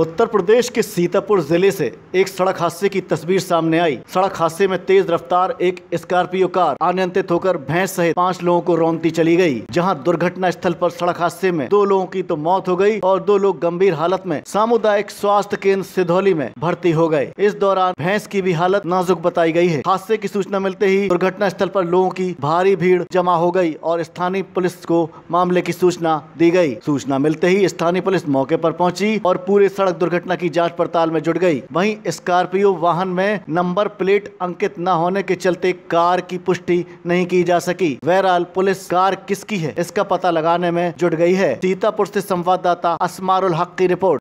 उत्तर प्रदेश के सीतापुर जिले से एक सड़क हादसे की तस्वीर सामने आई सड़क हादसे में तेज रफ्तार एक स्कॉर्पियो कार अनियंत्रित होकर भैंस सहित पांच लोगों को रौनती चली गई जहां दुर्घटना स्थल पर सड़क हादसे में दो लोगों की तो मौत हो गई और दो लोग गंभीर हालत में सामुदायिक स्वास्थ्य केंद्र सिधौली में भर्ती हो गए इस दौरान भैंस की भी हालत नाजुक बताई गयी है हादसे की सूचना मिलते ही दुर्घटना स्थल आरोप लोगों की भारी भीड़ जमा हो गयी और स्थानीय पुलिस को मामले की सूचना दी गयी सूचना मिलते ही स्थानीय पुलिस मौके आरोप पहुँची और पूरे सड़क दुर्घटना की जांच पड़ताल में जुट गई वहीं स्कॉर्पियो वाहन में नंबर प्लेट अंकित न होने के चलते कार की पुष्टि नहीं की जा सकी बहरहाल पुलिस कार किसकी है इसका पता लगाने में जुट गई है सीतापुर से संवाददाता असमारुल हक की रिपोर्ट